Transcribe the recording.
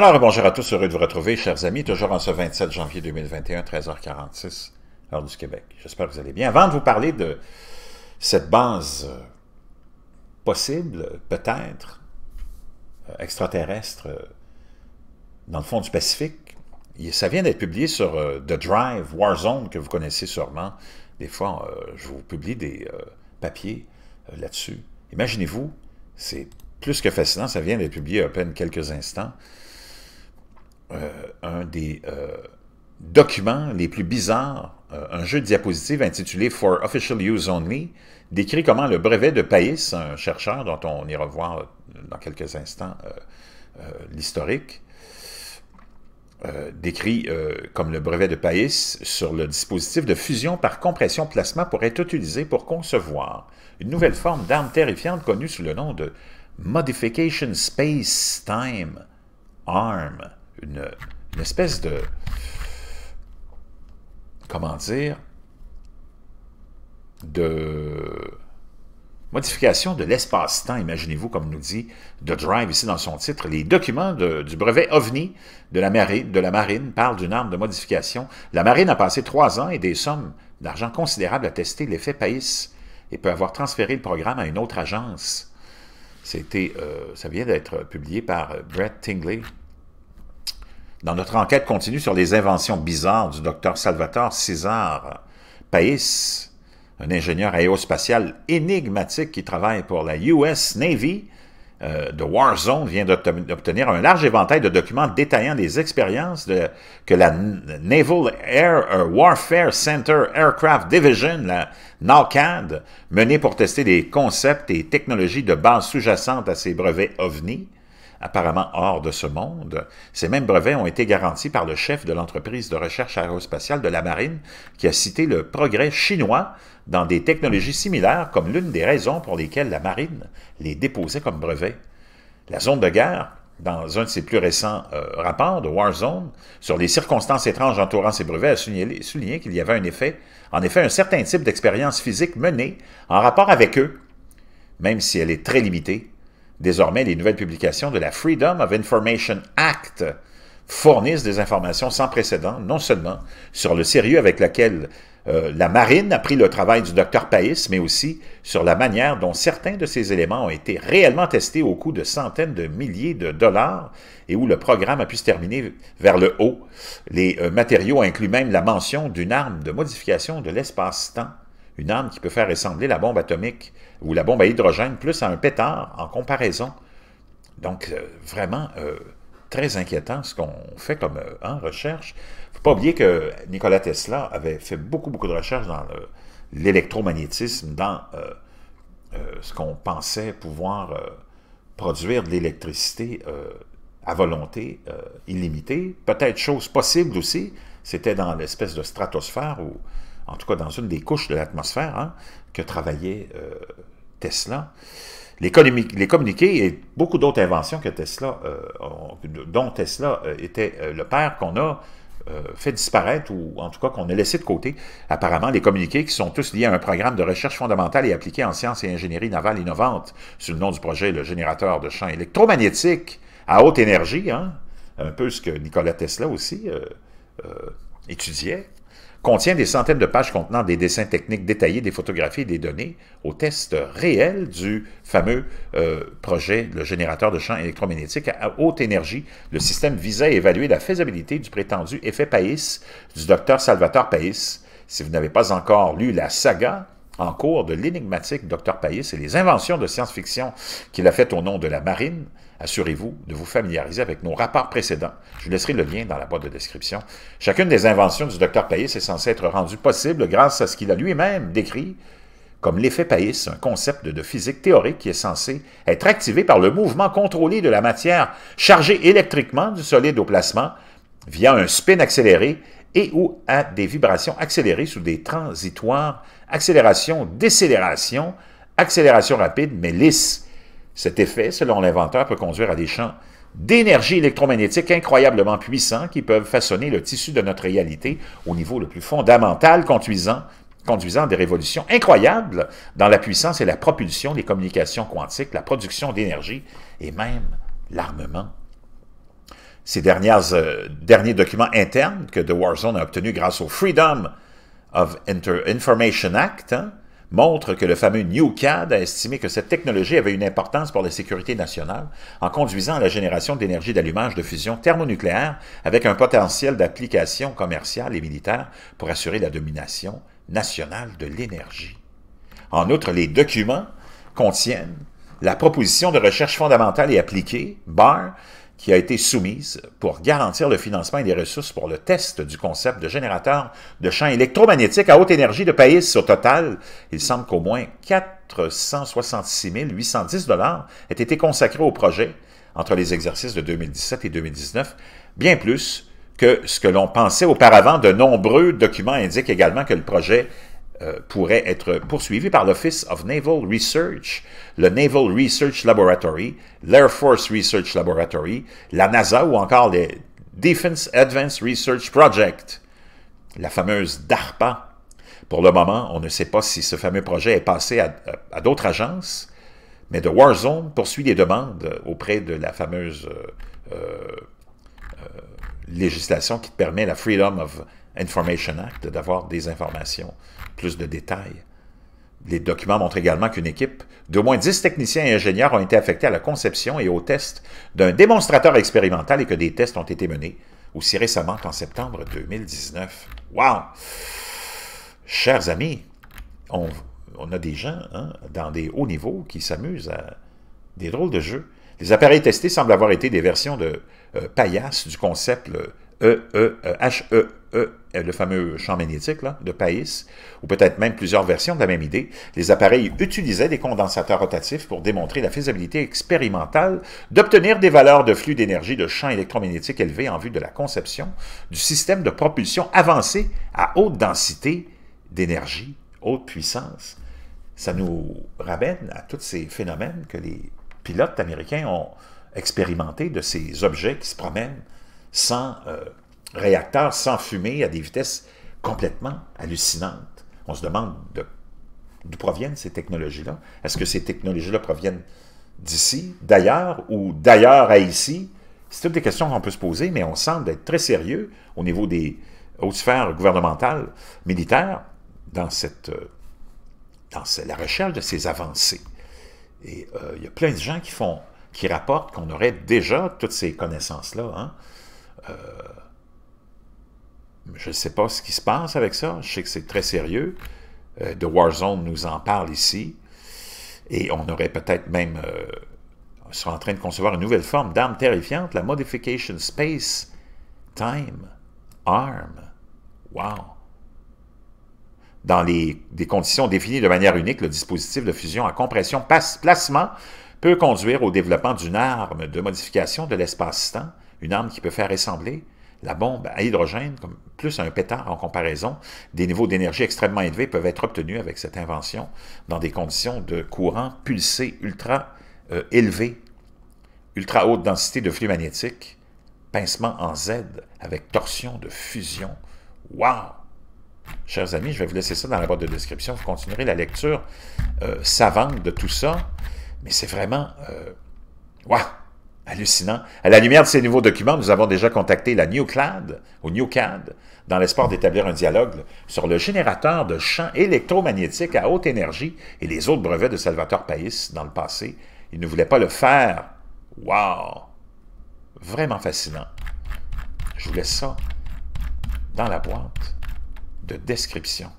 Alors, bonjour à tous, heureux de vous retrouver, chers amis, toujours en ce 27 janvier 2021, 13h46, heure du Québec. J'espère que vous allez bien. Avant de vous parler de cette base euh, possible, peut-être, euh, extraterrestre, euh, dans le fond du Pacifique, ça vient d'être publié sur The Drive, Warzone, que vous connaissez sûrement. Des fois, je vous publie des papiers là-dessus. Imaginez-vous, c'est plus que fascinant, ça vient d'être publié à peine quelques instants. Euh, un des euh, documents les plus bizarres, euh, un jeu de diapositives intitulé « For Official Use Only », décrit comment le brevet de Païs, un chercheur dont on ira voir dans quelques instants l'historique, décrit comme le brevet de Païs sur le dispositif de fusion par compression plasma pour être utilisé pour concevoir une nouvelle forme d'arme terrifiante connue sous le nom de Modification Space Time Arm une, espèce de... Comment dire de modification de l'espace-temps, imaginez-vous, comme nous dit The Drive ici dans son titre. Les documents du brevet OVNI de la, marine, de la marine parlent d'une arme de modification. La marine a passé trois ans et des sommes d'argent considérables à tester l'effet PAIS et peut avoir transféré le programme à une autre agence. Euh, ça vient d'être publié par euh, Brett Tingley dans notre enquête continue sur les inventions bizarres du docteur Salvatore César Pais, un ingénieur aérospatial énigmatique qui travaille pour la US Navy The euh, de Warzone, vient d'obtenir un large éventail de documents détaillant les expériences que la Naval Air euh, Warfare Center Aircraft Division, la NALCAD, menait pour tester des concepts et technologies de base sous-jacentes à ces brevets OVNI apparemment hors de ce monde. Ces mêmes brevets ont été garantis par le chef de l'entreprise de recherche aérospatiale de la marine, qui a cité le progrès chinois dans des technologies similaires comme l'une des raisons pour lesquelles la marine les déposait comme brevets. La zone de guerre, dans un de ses plus récents euh, rapports de Warzone, sur les circonstances étranges entourant ces brevets, a souligné, qu'il y avait un effet, en effet un certain type d'expérience physique menée en rapport avec eux, même si elle est très limitée Désormais, les nouvelles publications de la Freedom of Information Act fournissent des informations sans précédent, non seulement sur le sérieux avec lequel euh, la marine a pris le travail du docteur Païs, mais aussi sur la manière dont certains de ces éléments ont été réellement testés au coût de centaines de milliers de dollars et où le programme a pu se terminer vers le haut. Les euh, matériaux incluent même la mention d'une arme de modification de l'espace-temps une arme qui peut faire ressembler la bombe atomique ou la bombe à hydrogène plus à un pétard en comparaison. Donc, euh, vraiment, euh, très inquiétant ce qu'on fait comme en euh, hein, recherche. Il ne faut pas oublier que Nikola Tesla avait fait beaucoup, beaucoup de recherches dans l'électromagnétisme, dans ce qu'on pensait pouvoir produire de l'électricité à volonté illimitée. Peut-être chose possible aussi, c'était dans l'espèce de stratosphère où en tout cas dans une des couches de l'atmosphère hein, que travaillait euh, Tesla. Les, communiqués et beaucoup d'autres inventions que Tesla, euh, dont Tesla euh, était le père, qu'on a fait disparaître ou en tout cas qu'on a laissé de côté. Apparemment, les communiqués qui sont tous liés à un programme de recherche fondamentale et appliqué en sciences et ingénierie navale innovante, sous le nom du projet Le générateur de champs électromagnétiques à haute énergie, hein, un peu ce que Nikola Tesla aussi étudiait contient des centaines de pages contenant des dessins techniques détaillés, des photographies et des données au test réel du fameux euh, projet, le générateur de champs électromagnétiques à haute énergie. Le système visait à évaluer la faisabilité du prétendu effet Païs du docteur Salvatore Païs. Si vous n'avez pas encore lu la saga en cours de l'énigmatique Dr Païs et les inventions de science-fiction qu'il a faites au nom de la marine, assurez-vous de vous familiariser avec nos rapports précédents. Je vous laisserai le lien dans la boîte de description. Chacune des inventions du Dr Païs est censée être rendue possible grâce à ce qu'il a lui-même décrit comme l'effet Païs, un concept de physique théorique qui est censé être activé par le mouvement contrôlé de la matière chargée électriquement du solide au placement via un spin accéléré et ou à des vibrations accélérées sous des transitoires, accélération, décélération, accélération rapide mais lisse. Cet effet, selon l'inventeur, peut conduire à des champs d'énergie électromagnétique incroyablement puissants qui peuvent façonner le tissu de notre réalité au niveau le plus fondamental, conduisant, conduisant à des révolutions incroyables dans la puissance et la propulsion des communications quantiques, la production d'énergie et même l'armement ces dernières, euh, derniers documents internes que The Warzone a obtenus grâce au Freedom of Information Act hein, montrent que le fameux New CAD a estimé que cette technologie avait une importance pour la sécurité nationale en conduisant à la génération d'énergie d'allumage de fusion thermonucléaire avec un potentiel d'application commerciale et militaire pour assurer la domination nationale de l'énergie. En outre, les documents contiennent la proposition de recherche fondamentale et appliquée, BAR, qui a été soumise pour garantir le financement et des ressources pour le test du concept de générateur de champs électromagnétiques à haute énergie de pays Au total, il semble qu'au moins 466 810 dollars aient été consacrés au projet entre les exercices de 2017 et 2019, bien plus que ce que l'on pensait auparavant. De nombreux documents indiquent également que le projet euh, pourrait être poursuivi par l'Office of Naval Research, le Naval Research Laboratory, l'Air Force Research Laboratory, la NASA ou encore les Defense Advanced Research Project, la fameuse DARPA. Pour le moment, on ne sait pas si ce fameux projet est passé à, d'autres agences, mais The Warzone poursuit des demandes auprès de la fameuse euh, euh, législation qui permet la Freedom of Information Act d'avoir des informations plus de détails. Les documents montrent également qu'une équipe d'au moins 10 techniciens et ingénieurs ont été affectés à la conception et au test d'un démonstrateur expérimental et que des tests ont été menés aussi récemment qu'en septembre 2019. Wow! Chers amis, on, a des gens hein, dans des hauts niveaux qui s'amusent à des drôles de jeux. Les appareils testés semblent avoir été des versions de euh, paillasses paillasse du concept e, e, e, e E, euh, le fameux champ magnétique de Païs, ou peut-être même plusieurs versions de la même idée, les appareils utilisaient des condensateurs rotatifs pour démontrer la faisabilité expérimentale d'obtenir des valeurs de flux d'énergie de champ électromagnétique élevés en vue de la conception du système de propulsion avancé à haute densité d'énergie, haute puissance. Ça nous ramène à tous ces phénomènes que les pilotes américains ont expérimentés de ces objets qui se promènent sans... Euh, réacteurs sans fumée à des vitesses complètement hallucinantes. On se demande d'où proviennent ces technologies-là. Est-ce que ces technologies-là proviennent d'ici, d'ailleurs, ou d'ailleurs à ici? C'est toutes des questions qu'on peut se poser, mais on semble être très sérieux au niveau des hautes sphères gouvernementales, militaires, dans, cette, euh, dans la recherche de ces avancées. Et il euh, y a plein de gens qui font qui rapportent qu'on aurait déjà toutes ces connaissances-là. Hein? Euh, je ne sais pas ce qui se passe avec ça. Je sais que c'est très sérieux. de euh, The Warzone nous en parle ici. Et on aurait peut-être même... Euh, on en train de concevoir une nouvelle forme d'arme terrifiante, la Modification Space Time Arm. Wow! Dans les, des conditions définies de manière unique, le dispositif de fusion à compression placement peut conduire au développement d'une arme de modification de l'espace-temps, une arme qui peut faire ressembler la bombe à hydrogène, comme plus un pétard en comparaison, des niveaux d'énergie extrêmement élevés peuvent être obtenus avec cette invention dans des conditions de courant pulsé ultra euh, élevé, ultra haute densité de flux magnétique, pincement en Z avec torsion de fusion. Wow! Chers amis, je vais vous laisser ça dans la boîte de description. Vous continuerez la lecture euh, savante de tout ça, mais c'est vraiment... Euh, waouh. wow! Hallucinant. À la lumière de ces nouveaux documents, nous avons déjà contacté la NewClad, ou NewCAD, dans l'espoir d'établir un dialogue sur le générateur de champs électromagnétiques à haute énergie et les autres brevets de Salvatore País dans le passé. Il ne voulait pas le faire. Wow! Vraiment fascinant. Je vous laisse ça dans la boîte de description.